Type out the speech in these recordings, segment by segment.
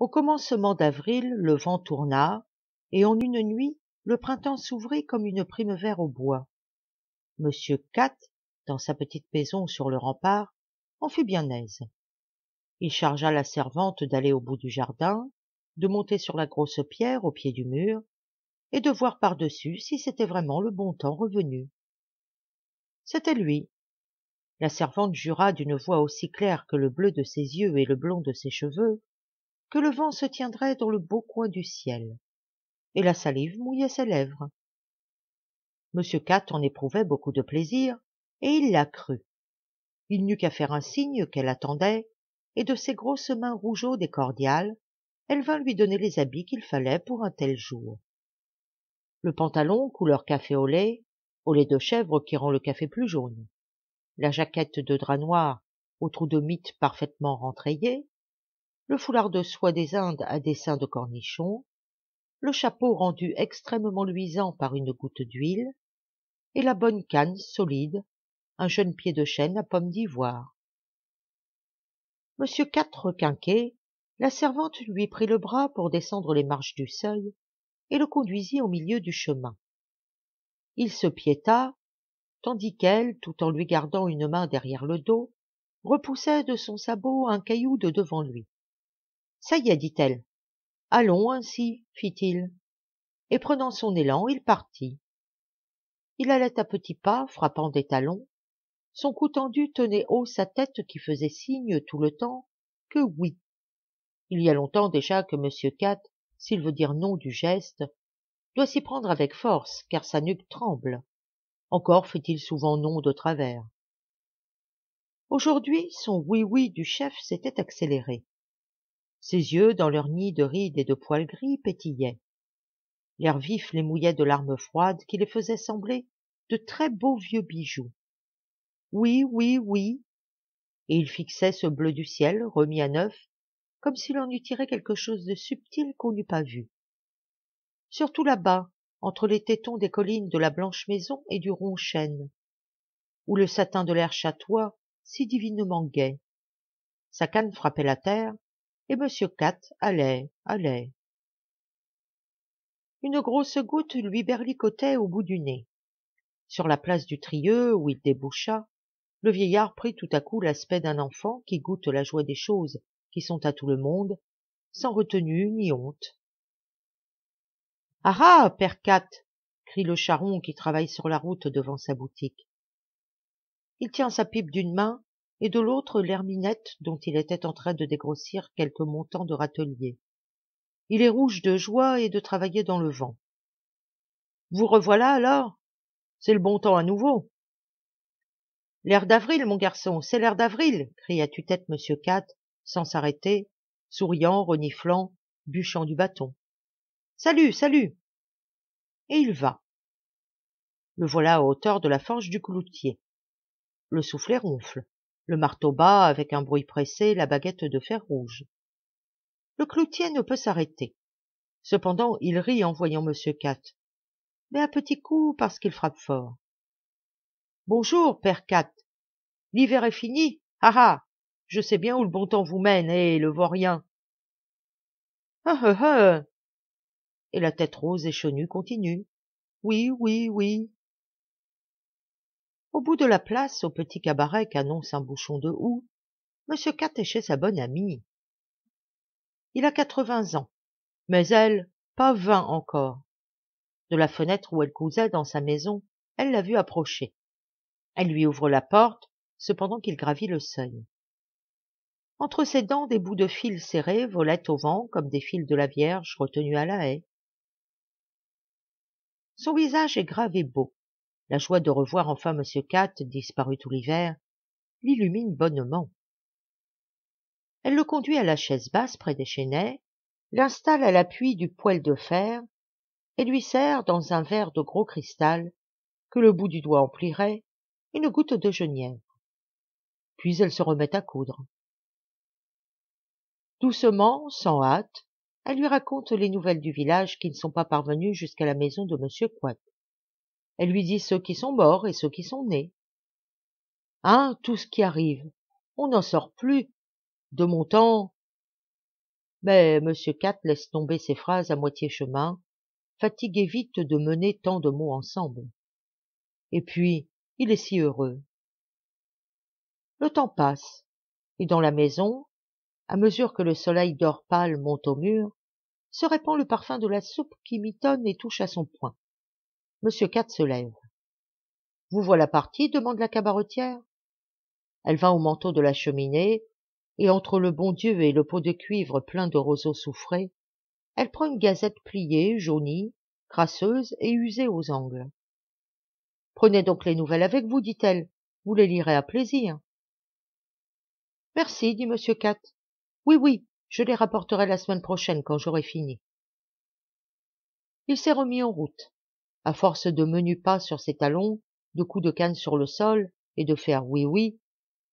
au commencement d'avril le vent tourna et en une nuit le printemps s'ouvrit comme une primevère au bois m cat dans sa petite maison sur le rempart en fut bien aise il chargea la servante d'aller au bout du jardin de monter sur la grosse pierre au pied du mur et de voir par-dessus si c'était vraiment le bon temps revenu c'était lui la servante jura d'une voix aussi claire que le bleu de ses yeux et le blond de ses cheveux que le vent se tiendrait dans le beau coin du ciel, et la salive mouillait ses lèvres. Monsieur Cat en éprouvait beaucoup de plaisir, et il la crut. Il n'eut qu'à faire un signe qu'elle attendait, et de ses grosses mains rougeaudes et cordiales, elle vint lui donner les habits qu'il fallait pour un tel jour. Le pantalon couleur café au lait, au lait de chèvre qui rend le café plus jaune, la jaquette de drap noir au trou de mythe parfaitement rentrayé, le foulard de soie des Indes à dessin de cornichon, le chapeau rendu extrêmement luisant par une goutte d'huile, et la bonne canne solide, un jeune pied de chêne à pomme d'ivoire. Monsieur Quatre Quinquet, la servante lui prit le bras pour descendre les marches du seuil et le conduisit au milieu du chemin. Il se piéta, tandis qu'elle, tout en lui gardant une main derrière le dos, repoussait de son sabot un caillou de devant lui. Ça y est, dit-elle. Allons ainsi, fit-il. Et prenant son élan, il partit. Il allait à petits pas, frappant des talons. Son cou tendu tenait haut sa tête qui faisait signe tout le temps que oui. Il y a longtemps déjà que Monsieur Cat, s'il veut dire non du geste, doit s'y prendre avec force, car sa nuque tremble. Encore fait-il souvent non de travers. Aujourd'hui, son oui-oui du chef s'était accéléré ses yeux dans leur nid de rides et de poils gris pétillaient l'air vif les mouillait de larmes froides qui les faisaient sembler de très beaux vieux bijoux oui oui oui et il fixait ce bleu du ciel remis à neuf comme s'il en eût tiré quelque chose de subtil qu'on n'eût pas vu surtout là-bas entre les tétons des collines de la blanche maison et du rond chêne où le satin de l'air chatois si divinement gai sa canne frappait la terre et eh Monsieur ben, Cat allait, allait. Une grosse goutte lui berlicotait au bout du nez. Sur la place du Trieux, où il déboucha, le vieillard prit tout à coup l'aspect d'un enfant qui goûte la joie des choses qui sont à tout le monde, sans retenue ni honte. Ah ah, père Cat crie le charron qui travaille sur la route devant sa boutique. Il tient sa pipe d'une main et de l'autre l'herminette dont il était en train de dégrossir quelques montants de râtelier. Il est rouge de joie et de travailler dans le vent. Vous revoilà alors C'est le bon temps à nouveau. L'air d'avril, mon garçon, c'est l'air d'avril, cria tu tête Monsieur Cat, sans s'arrêter, souriant, reniflant, bûchant du bâton. Salut, salut Et il va. Le voilà à hauteur de la forge du cloutier. Le soufflet ronfle le marteau bat avec un bruit pressé la baguette de fer rouge. Le cloutier ne peut s'arrêter. Cependant, il rit en voyant Monsieur Cat, mais à petit coup, parce qu'il frappe fort. Bonjour, père Cat. L'hiver est fini. Ah ah. Je sais bien où le bon temps vous mène, et eh, le vaurien. Ah ah ah. Et la tête rose et chenue continue. Oui, oui, oui au bout de la place au petit cabaret qu'annonce un bouchon de houx Monsieur cat est chez sa bonne amie il a quatre-vingts ans mais elle pas vingt encore de la fenêtre où elle cousait dans sa maison elle l'a vu approcher elle lui ouvre la porte cependant qu'il gravit le seuil entre ses dents des bouts de fil serrés volaient au vent comme des fils de la vierge retenus à la haie son visage est grave et beau la joie de revoir enfin Monsieur Cat, disparu tout l'hiver, l'illumine bonnement. Elle le conduit à la chaise basse près des Chênaies, l'installe à l'appui du poêle de fer, et lui sert dans un verre de gros cristal, que le bout du doigt emplirait, une goutte de genièvre. Puis elle se remet à coudre. Doucement, sans hâte, elle lui raconte les nouvelles du village qui ne sont pas parvenues jusqu'à la maison de Monsieur elle lui dit ceux qui sont morts et ceux qui sont nés. Hein, tout ce qui arrive. On n'en sort plus. De mon temps. Mais Monsieur Cat laisse tomber ses phrases à moitié chemin, fatigué vite de mener tant de mots ensemble. Et puis, il est si heureux. Le temps passe, et dans la maison, à mesure que le soleil d'or pâle monte au mur, se répand le parfum de la soupe qui mitonne et touche à son point. Monsieur Cat se lève. Vous voilà parti demande la cabaretière. Elle va au manteau de la cheminée, et entre le bon Dieu et le pot de cuivre plein de roseaux souffrés, elle prend une gazette pliée, jaunie, crasseuse et usée aux angles. Prenez donc les nouvelles avec vous, dit-elle. Vous les lirez à plaisir. Merci, dit monsieur Cat. « Oui, oui, je les rapporterai la semaine prochaine quand j'aurai fini. Il s'est remis en route à force de menus pas sur ses talons, de coups de canne sur le sol et de faire oui-oui,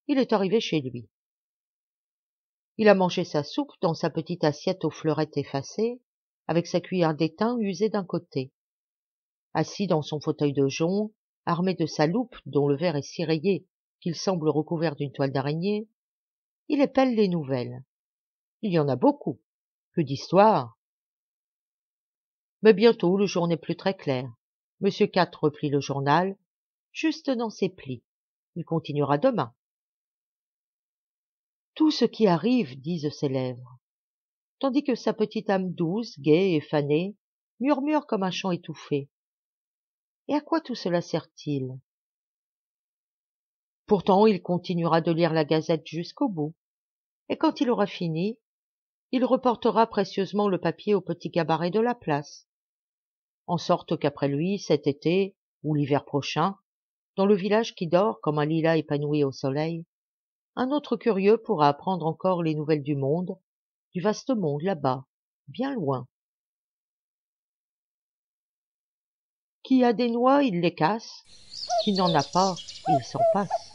il est arrivé chez lui. Il a mangé sa soupe dans sa petite assiette aux fleurettes effacées, avec sa cuillère d'étain usée d'un côté. Assis dans son fauteuil de jonc, armé de sa loupe dont le verre est si rayé qu'il semble recouvert d'une toile d'araignée, il épelle les nouvelles. Il y en a beaucoup, que d'histoires. Mais bientôt le jour n'est plus très clair monsieur quatre reprit le journal juste dans ses plis il continuera demain tout ce qui arrive disent ses lèvres tandis que sa petite âme douce gaie et fanée murmure comme un chant étouffé et à quoi tout cela sert-il pourtant il continuera de lire la gazette jusqu'au bout et quand il aura fini il reportera précieusement le papier au petit cabaret de la place en sorte qu'après lui, cet été, ou l'hiver prochain, dans le village qui dort comme un lilas épanoui au soleil, un autre curieux pourra apprendre encore les nouvelles du monde, du vaste monde là-bas, bien loin. Qui a des noix, il les casse, qui n'en a pas, il s'en passe.